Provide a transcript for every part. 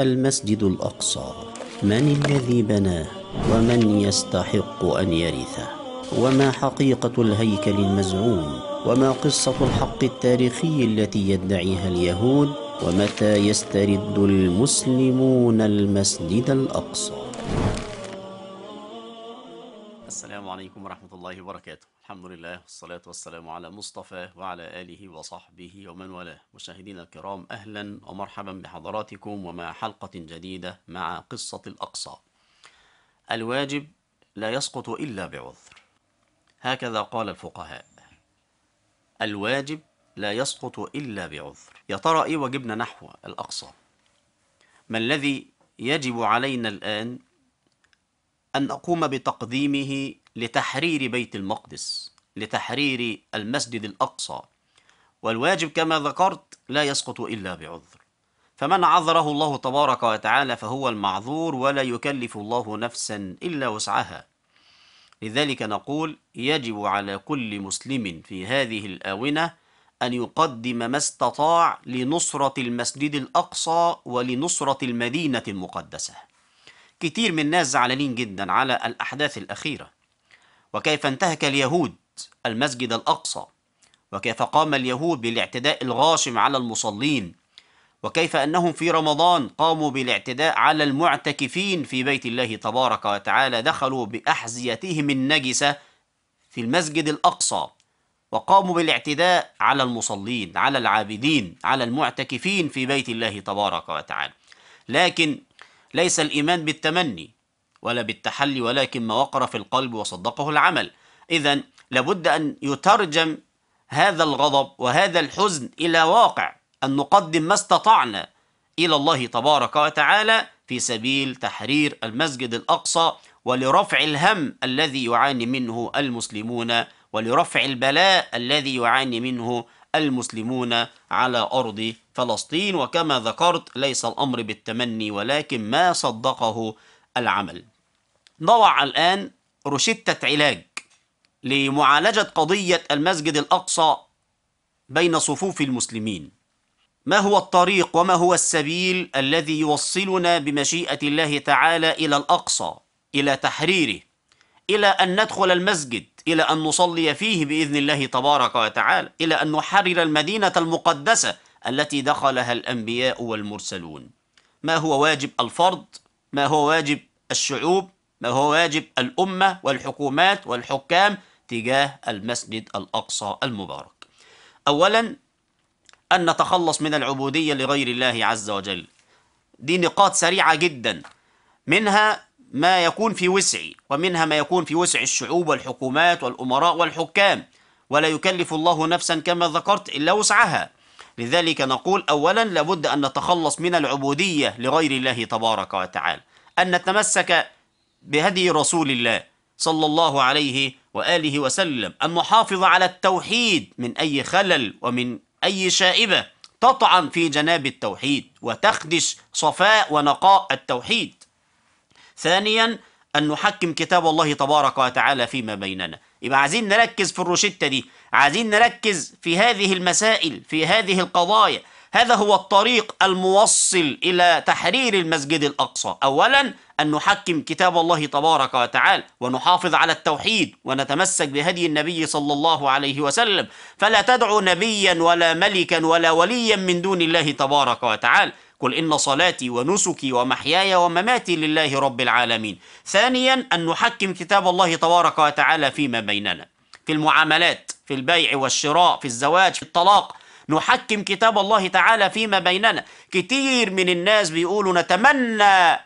المسجد الأقصى من الذي بناه ومن يستحق أن يرثه وما حقيقة الهيكل المزعوم وما قصة الحق التاريخي التي يدعيها اليهود ومتى يسترد المسلمون المسجد الأقصى السلام عليكم ورحمة الله وبركاته الحمد لله والصلاة والسلام على مصطفى وعلى آله وصحبه ومن والاه مشاهدينا الكرام أهلا ومرحبا بحضراتكم ومع حلقة جديدة مع قصة الأقصى الواجب لا يسقط إلا بعذر هكذا قال الفقهاء الواجب لا يسقط إلا بعذر يا ترى إيه واجبنا نحو الأقصى ما الذي يجب علينا الآن أن نقوم بتقديمه لتحرير بيت المقدس لتحرير المسجد الأقصى والواجب كما ذكرت لا يسقط إلا بعذر فمن عذره الله تبارك وتعالى فهو المعذور ولا يكلف الله نفسا إلا وسعها لذلك نقول يجب على كل مسلم في هذه الآونة أن يقدم ما استطاع لنصرة المسجد الأقصى ولنصرة المدينة المقدسة كتير من الناس زعلانين جدا على الأحداث الأخيرة وكيف انتهك اليهود المسجد الأقصى وكيف قام اليهود بالاعتداء الغاشم على المصلين وكيف أنهم في رمضان قاموا بالاعتداء على المعتكفين في بيت الله تبارك وتعالى دخلوا بأحذيتهم النجسة في المسجد الأقصى وقاموا بالاعتداء على المصلين على العابدين على المعتكفين في بيت الله تبارك وتعالى لكن ليس الإيمان بالتمني ولا بالتحلي ولكن ما وقر في القلب وصدقه العمل إذا لابد أن يترجم هذا الغضب وهذا الحزن إلى واقع أن نقدم ما استطعنا إلى الله تبارك وتعالى في سبيل تحرير المسجد الأقصى ولرفع الهم الذي يعاني منه المسلمون ولرفع البلاء الذي يعاني منه المسلمون على أرض فلسطين وكما ذكرت ليس الأمر بالتمني ولكن ما صدقه العمل نضع الآن روشتة علاج لمعالجة قضية المسجد الأقصى بين صفوف المسلمين ما هو الطريق وما هو السبيل الذي يوصلنا بمشيئة الله تعالى إلى الأقصى إلى تحريره إلى أن ندخل المسجد إلى أن نصلي فيه بإذن الله تبارك وتعالى إلى أن نحرر المدينة المقدسة التي دخلها الأنبياء والمرسلون ما هو واجب الفرد ما هو واجب الشعوب هو واجب الأمة والحكومات والحكام تجاه المسجد الأقصى المبارك أولا أن نتخلص من العبودية لغير الله عز وجل دي نقاط سريعة جدا منها ما يكون في وسعي ومنها ما يكون في وسع الشعوب والحكومات والأمراء والحكام ولا يكلف الله نفسا كما ذكرت إلا وسعها لذلك نقول أولا لابد أن نتخلص من العبودية لغير الله تبارك وتعالى أن نتمسك بهدي رسول الله صلى الله عليه وآله وسلم أن نحافظ على التوحيد من أي خلل ومن أي شائبة تطعن في جناب التوحيد وتخدش صفاء ونقاء التوحيد ثانيا أن نحكم كتاب الله تبارك وتعالى فيما بيننا يبقى عايزين نركز في الروشتة دي عايزين نركز في هذه المسائل في هذه القضايا هذا هو الطريق الموصل إلى تحرير المسجد الأقصى أولا أن نحكم كتاب الله تبارك وتعالى ونحافظ على التوحيد ونتمسك بهدي النبي صلى الله عليه وسلم فلا تدعو نبيا ولا ملكا ولا وليا من دون الله تبارك وتعالى قل إن صلاتي ونسكي ومحياي ومماتي لله رب العالمين ثانيا أن نحكم كتاب الله تبارك وتعالى فيما بيننا في المعاملات في البيع والشراء في الزواج في الطلاق نحكم كتاب الله تعالى فيما بيننا كتير من الناس بيقولوا نتمنى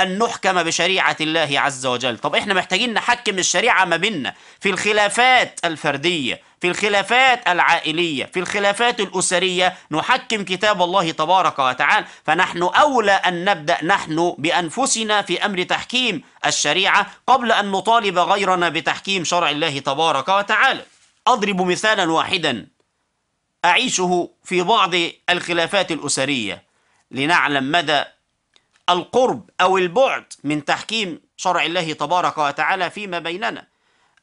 أن نحكم بشريعة الله عز وجل طب إحنا محتاجين نحكم الشريعة ما بيننا في الخلافات الفردية في الخلافات العائلية في الخلافات الأسرية نحكم كتاب الله تبارك وتعالى فنحن أولى أن نبدأ نحن بأنفسنا في أمر تحكيم الشريعة قبل أن نطالب غيرنا بتحكيم شرع الله تبارك وتعالى أضرب مثالا واحدا أعيشه في بعض الخلافات الأسرية لنعلم مدى القرب أو البعد من تحكيم شرع الله تبارك وتعالى فيما بيننا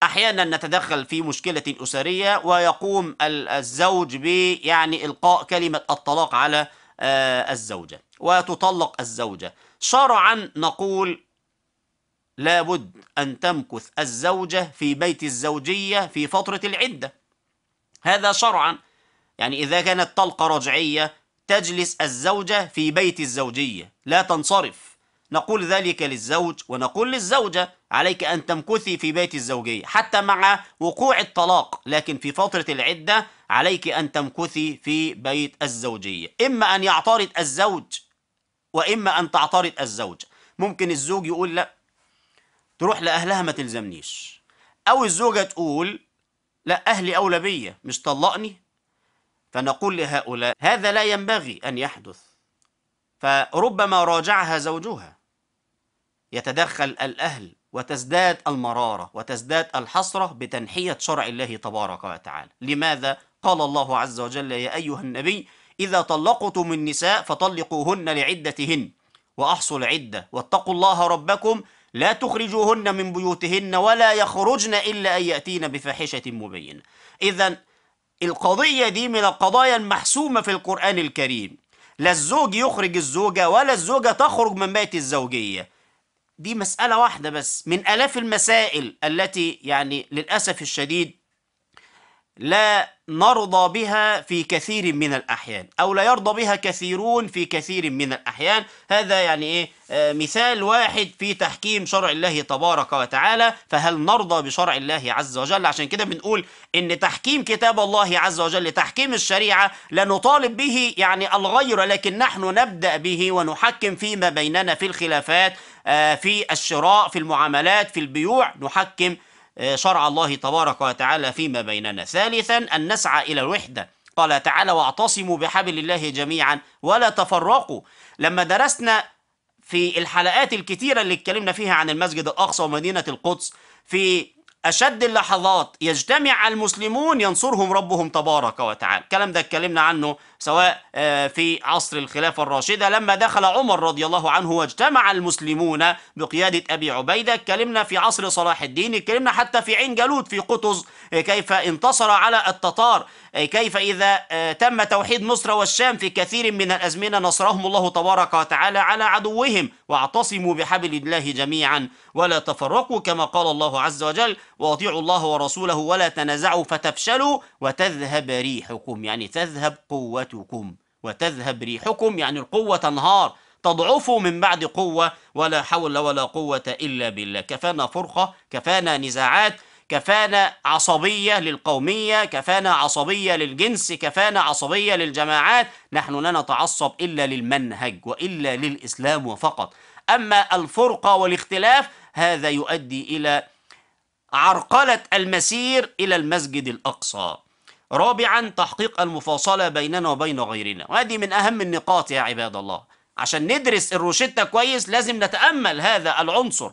أحيانا نتدخل في مشكلة أسرية ويقوم الزوج بيعني إلقاء كلمة الطلاق على آه، الزوجة وتطلق الزوجة شرعا نقول لابد أن تمكث الزوجة في بيت الزوجية في فترة العدة هذا شرعا يعني إذا كانت طلقة رجعية تجلس الزوجة في بيت الزوجية لا تنصرف نقول ذلك للزوج ونقول للزوجة عليك أن تمكثي في بيت الزوجية حتى مع وقوع الطلاق لكن في فترة العدة عليك أن تمكثي في بيت الزوجية إما أن يعترض الزوج وإما أن تعترض الزوجة ممكن الزوج يقول لا تروح لأهلها ما تلزمنيش أو الزوجة تقول لا أهلي أولى بيا مش طلقني فنقول لهؤلاء هذا لا ينبغي أن يحدث فربما راجعها زوجها يتدخل الأهل وتزداد المرارة وتزداد الحسرة بتنحية شرع الله تبارك وتعالى لماذا؟ قال الله عز وجل يا أيها النبي إذا طلقتم النساء فطلقوهن لعدتهن وأحصوا العدة واتقوا الله ربكم لا تخرجوهن من بيوتهن ولا يخرجن إلا أن يأتين بفاحشة مبينة إذا القضية دي من القضايا المحسومة في القرآن الكريم لا الزوج يخرج الزوجة ولا الزوجة تخرج من بيت الزوجية دي مسألة واحدة بس من آلاف المسائل التي يعني للأسف الشديد لا نرضى بها في كثير من الأحيان أو لا يرضى بها كثيرون في كثير من الأحيان هذا يعني إيه آه، مثال واحد في تحكيم شرع الله تبارك وتعالى فهل نرضى بشرع الله عز وجل عشان كده بنقول إن تحكيم كتاب الله عز وجل تحكيم الشريعة لا نطالب به يعني الغير لكن نحن نبدأ به ونحكم فيما بيننا في الخلافات آه، في الشراء في المعاملات في البيوع نحكم شرع الله تبارك وتعالى فيما بيننا ثالثا أن نسعى إلى الوحدة قال تعالى واعتصموا بحبل الله جميعا ولا تفرقوا لما درسنا في الحلقات الكثيرة اللي اتكلمنا فيها عن المسجد الأقصى ومدينة القدس في أشد اللحظات يجتمع المسلمون ينصرهم ربهم تبارك وتعالى الكلام ده اتكلمنا عنه سواء آه، في عصر الخلافة الراشدة لما دخل عمر رضي الله عنه واجتمع المسلمون بقيادة أبي عبيدة اتكلمنا في عصر صلاح الدين اتكلمنا حتى في عين جالوت في قطز آه، كيف انتصر على التتار آه، كيف إذا تم توحيد مصر والشام في كثير من الأزمنة نصرهم الله تبارك وتعالى على عدوهم واعتصموا بحبل الله جميعا ولا تفرقوا كما قال الله عز وجل واطيعوا الله ورسوله ولا تنازعوا فتفشلوا وتذهب ريحكم يعني تذهب قوتكم قوتكم وتذهب ريحكم يعني القوة تنهار تضعفوا من بعد قوة ولا حول ولا قوة إلا بالله كفانا فرقة كفانا نزاعات كفانا عصبية للقومية كفانا عصبية للجنس كفانا عصبية للجماعات نحن لا نتعصب إلا للمنهج وإلا للإسلام وفقط أما الفرقة والاختلاف هذا يؤدي إلى عرقلة المسير إلى المسجد الأقصى رابعا تحقيق المفاصلة بيننا وبين غيرنا وهذه من أهم النقاط يا عباد الله عشان ندرس الروشتة كويس لازم نتأمل هذا العنصر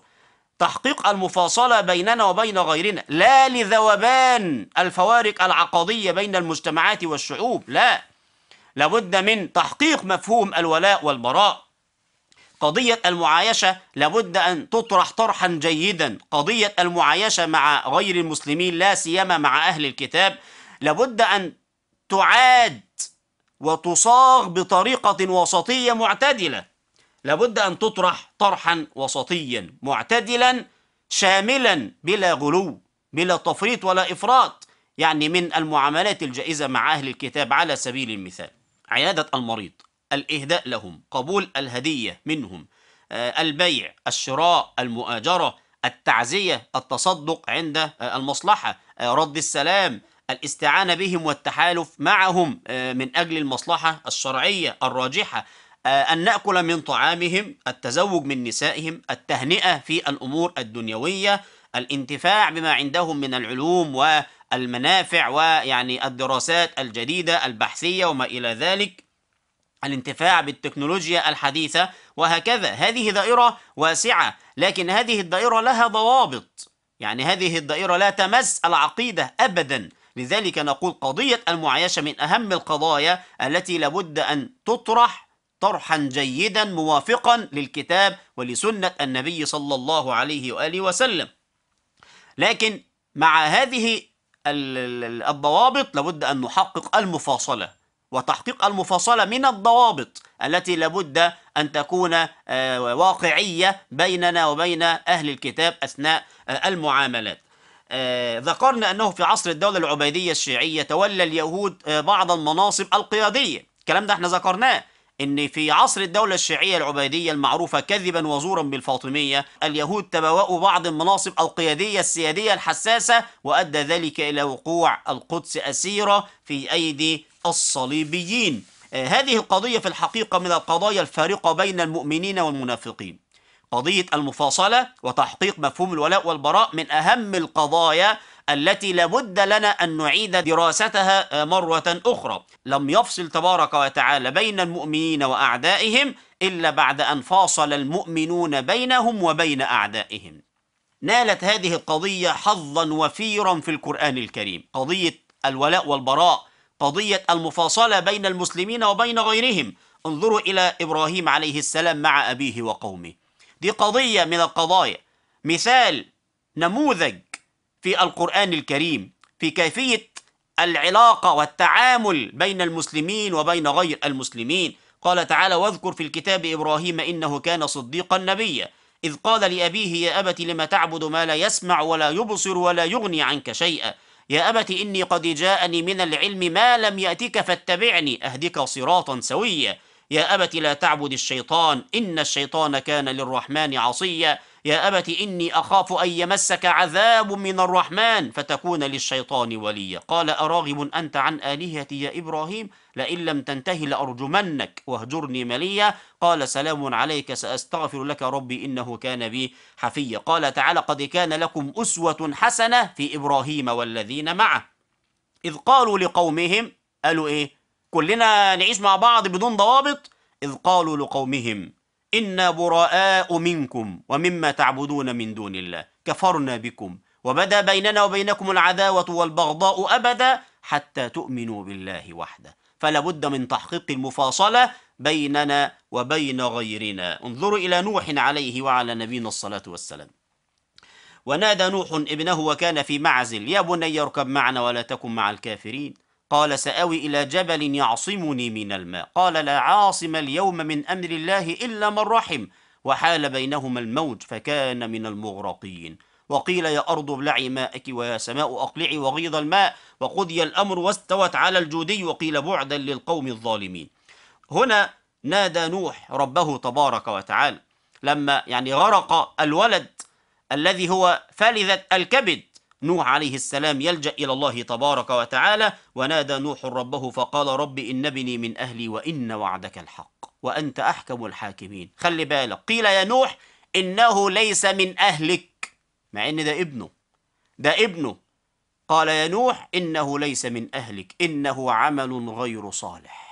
تحقيق المفاصلة بيننا وبين غيرنا لا لذوبان الفوارق العقدية بين المجتمعات والشعوب لا لابد من تحقيق مفهوم الولاء والبراء قضية المعايشة لابد أن تطرح طرحا جيدا قضية المعايشة مع غير المسلمين لا سيما مع أهل الكتاب لابد أن تعاد وتصاغ بطريقة وسطية معتدلة لابد أن تطرح طرحا وسطيا معتدلا شاملا بلا غلو بلا تفريط ولا إفراط يعني من المعاملات الجائزة مع أهل الكتاب على سبيل المثال عيادة المريض الإهداء لهم قبول الهدية منهم آه، البيع الشراء المؤاجرة التعزية التصدق عند آه، المصلحة آه، رد السلام الاستعانة بهم والتحالف معهم آه، من أجل المصلحة الشرعية الراجحة آه، أن نأكل من طعامهم التزوج من نسائهم التهنئة في الأمور الدنيوية الانتفاع بما عندهم من العلوم والمنافع ويعني الدراسات الجديدة البحثية وما إلى ذلك الانتفاع بالتكنولوجيا الحديثة وهكذا هذه دائرة واسعة لكن هذه الدائرة لها ضوابط يعني هذه الدائرة لا تمس العقيدة أبدا لذلك نقول قضية المعايشة من أهم القضايا التي لابد أن تطرح طرحا جيدا موافقا للكتاب ولسنة النبي صلى الله عليه وآله وسلم لكن مع هذه الضوابط لابد أن نحقق المفاصلة وتحقيق المفاصلة من الضوابط التي لابد أن تكون آه، واقعية بيننا وبين أهل الكتاب أثناء آه، المعاملات آه، ذكرنا أنه في عصر الدولة العبيدية الشيعية تولى اليهود آه، بعض المناصب القيادية الكلام ده احنا ذكرناه ان في عصر الدولة الشيعية العبيدية المعروفة كذبا وزورا بالفاطمية اليهود تبوأوا بعض المناصب القيادية السيادية الحساسة وأدى ذلك إلى وقوع القدس أسيرة في أيدي الصليبيين آه، هذه القضية في الحقيقة من القضايا الفارقة بين المؤمنين والمنافقين قضية المفاصلة وتحقيق مفهوم الولاء والبراء من أهم القضايا التي لابد لنا أن نعيد دراستها آه، مرة أخرى لم يفصل تبارك وتعالى بين المؤمنين وأعدائهم إلا بعد أن فاصل المؤمنون بينهم وبين أعدائهم نالت هذه القضية حظا وفيرا في القرآن الكريم قضية الولاء والبراء قضية المفاصلة بين المسلمين وبين غيرهم انظروا إلى إبراهيم عليه السلام مع أبيه وقومه دي قضية من القضايا مثال نموذج في القرآن الكريم في كيفية العلاقة والتعامل بين المسلمين وبين غير المسلمين قال تعالى واذكر في الكتاب إبراهيم إنه كان صديقا نبيا إذ قال لأبيه يا أبت لم تعبد ما لا يسمع ولا يبصر ولا يغني عنك شيئا يا أبت إني قد جاءني من العلم ما لم يأتك فاتبعني أهدك صراطا سويا يا أبت لا تعبد الشيطان إن الشيطان كان للرحمن عصيا يا أبت إني أخاف أن يمسك عذاب من الرحمن فتكون للشيطان وليا قال أراغب أنت عن آلهتي يا إبراهيم لئن لم تنتهي لأرجمنك واهجرني مليا قال سلام عليك سأستغفر لك ربي إنه كان بي حفيا قال تعالى قد كان لكم أسوة حسنة في إبراهيم والذين معه إذ قالوا لقومهم قالوا إيه كلنا نعيش مع بعض بدون ضوابط إذ قالوا لقومهم إنا براء منكم ومما تعبدون من دون الله كفرنا بكم وبدا بيننا وبينكم العداوة والبغضاء أبدا حتى تؤمنوا بالله وحده فلا بد من تحقيق المفاصلة بيننا وبين غيرنا انظروا إلى نوح عليه وعلى نبينا الصلاة والسلام ونادى نوح ابنه وكان في معزل يا بني اركب معنا ولا تكن مع الكافرين قال سآوي إلى جبل يعصمني من الماء قال لا عاصم اليوم من أمر الله إلا من رحم وحال بينهما الموج فكان من المغرقين وقيل يا أرض ابلعي ماءك ويا سماء أقلعي وغيض الماء وقضي الأمر واستوت على الجودي وقيل بعدا للقوم الظالمين هنا نادى نوح ربه تبارك وتعالى لما يعني غرق الولد الذي هو فلذة الكبد نوح عليه السلام يلجأ إلى الله تبارك وتعالى ونادى نوح ربه فقال رب إن ابني من أهلي وإن وعدك الحق وأنت أحكم الحاكمين خلي بالك قيل يا نوح إنه ليس من أهلك مع إن ده ابنه ده ابنه قال يا نوح إنه ليس من أهلك إنه عمل غير صالح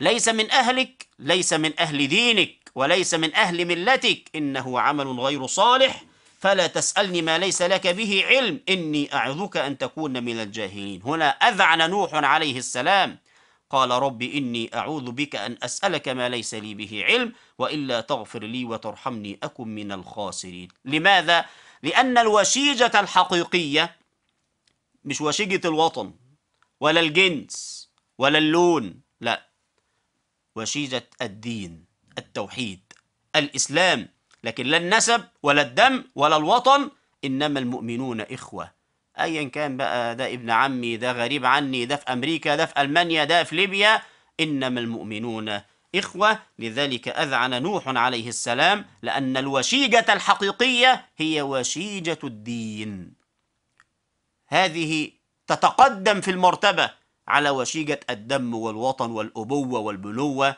ليس من أهلك ليس من أهل دينك وليس من أهل ملتك إنه عمل غير صالح فلا تسألني ما ليس لك به علم إني أعظك أن تكون من الجاهلين هنا أذعن نوح عليه السلام قال رب إني أعوذ بك أن أسألك ما ليس لي به علم وإلا تغفر لي وترحمني أكن من الخاسرين لماذا؟ لأن الوشيجة الحقيقية مش وشيجة الوطن ولا الجنس ولا اللون لا وشيجة الدين التوحيد الإسلام لكن لا النسب ولا الدم ولا الوطن إنما المؤمنون إخوة أيا كان بقى ده ابن عمي ده غريب عني ده في أمريكا ده في ألمانيا ده في ليبيا إنما المؤمنون إخوة لذلك أذعن نوح عليه السلام لأن الوشيجة الحقيقية هي وشيجة الدين هذه تتقدم في المرتبة على وشيجة الدم والوطن والأبوة والبنوة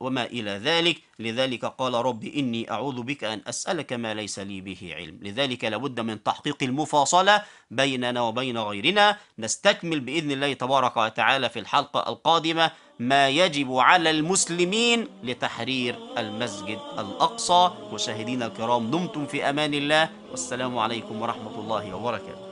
وما إلى ذلك لذلك قال رب إني أعوذ بك أن أسألك ما ليس لي به علم لذلك لابد من تحقيق المفاصلة بيننا وبين غيرنا نستكمل بإذن الله تبارك وتعالى في الحلقة القادمة ما يجب على المسلمين لتحرير المسجد الأقصى مشاهدينا الكرام دمتم في أمان الله والسلام عليكم ورحمة الله وبركاته